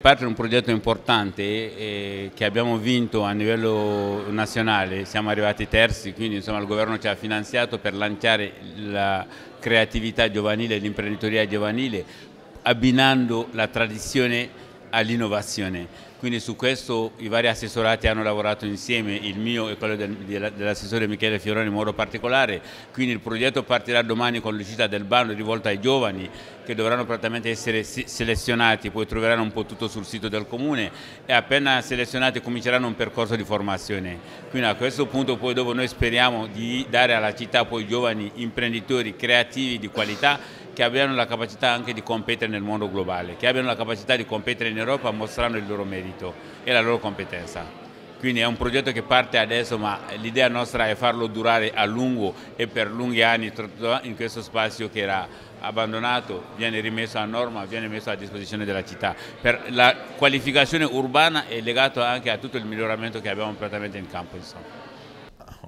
Parte di un progetto importante eh, eh, che abbiamo vinto a livello nazionale, siamo arrivati terzi, quindi insomma, il governo ci ha finanziato per lanciare la creatività giovanile, l'imprenditoria giovanile, abbinando la tradizione all'innovazione. Quindi su questo i vari assessorati hanno lavorato insieme, il mio e quello dell'assessore Michele Fioroni in modo particolare, quindi il progetto partirà domani con l'uscita del bando rivolto ai giovani che dovranno praticamente essere selezionati, poi troveranno un po' tutto sul sito del comune e appena selezionati cominceranno un percorso di formazione. Quindi a questo punto poi dopo noi speriamo di dare alla città poi giovani imprenditori creativi di qualità che abbiano la capacità anche di competere nel mondo globale, che abbiano la capacità di competere in Europa mostrando il loro merito e la loro competenza. Quindi è un progetto che parte adesso, ma l'idea nostra è farlo durare a lungo e per lunghi anni in questo spazio che era abbandonato, viene rimesso a norma, viene messo a disposizione della città. Per la qualificazione urbana è legata anche a tutto il miglioramento che abbiamo praticamente in campo. Insomma.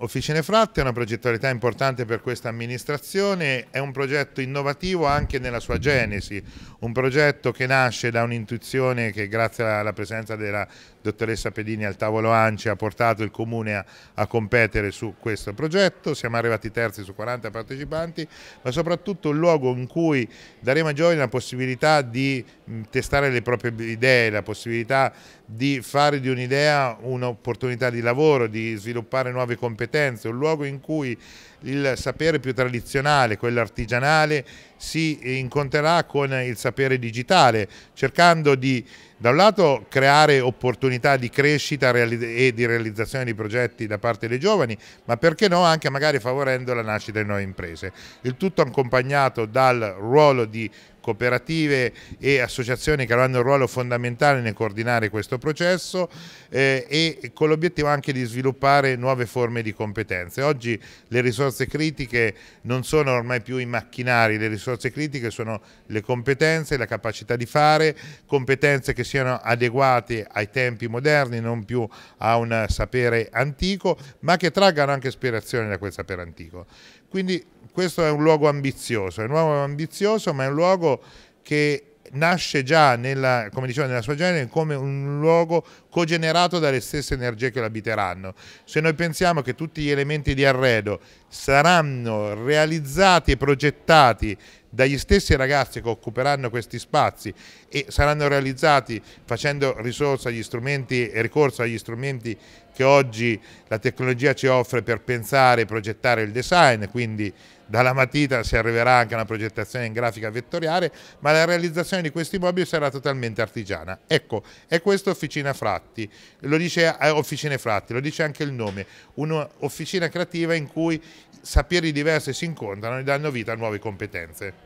Officine Fratte è una progettualità importante per questa amministrazione, è un progetto innovativo anche nella sua genesi, un progetto che nasce da un'intuizione che grazie alla presenza della dottoressa Pedini al tavolo ANCI ha portato il Comune a, a, competere su questo progetto, siamo arrivati terzi su 40 partecipanti, ma soprattutto un luogo in cui daremo ai giovani la possibilità di mm, testare le proprie idee, la possibilità di fare di un'idea un'opportunità di lavoro, di sviluppare nuove competenze, un luogo in cui il sapere più tradizionale, quello artigianale, si incontrerà con il sapere digitale, cercando di da un lato creare opportunità di crescita e di realizzazione di progetti da parte dei giovani, ma perché no anche magari favorendo la nascita di nuove imprese. Il tutto accompagnato dal ruolo di cooperative e associazioni che avranno un ruolo fondamentale nel coordinare questo processo eh, e con l'obiettivo anche di sviluppare nuove forme di competenze. Oggi le risorse critiche non sono ormai più i macchinari, le risorse critiche sono le competenze, la capacità di fare, competenze che siano adeguate ai tempi moderni, non più a un sapere antico, ma che traggano anche ispirazione da quel sapere antico. Quindi questo è un luogo ambizioso, è un luogo ambizioso ma è un luogo che nasce già nella, come dicevo, nella sua genere come un luogo cogenerato dalle stesse energie che lo abiteranno. Se noi pensiamo che tutti gli elementi di arredo saranno realizzati e progettati dagli stessi ragazzi che occuperanno questi spazi e saranno realizzati facendo risorsa agli strumenti e ricorso agli strumenti che oggi la tecnologia ci offre per pensare e progettare il design, quindi dalla matita si arriverà anche a una progettazione in grafica vettoriale, ma la realizzazione di questi mobili sarà totalmente artigiana. Ecco, è questa Officina Fratti, lo dice eh, Officine Fratti, lo dice anche il nome, un'officina creativa in cui saperi diversi si incontrano e danno vita a nuove competenze.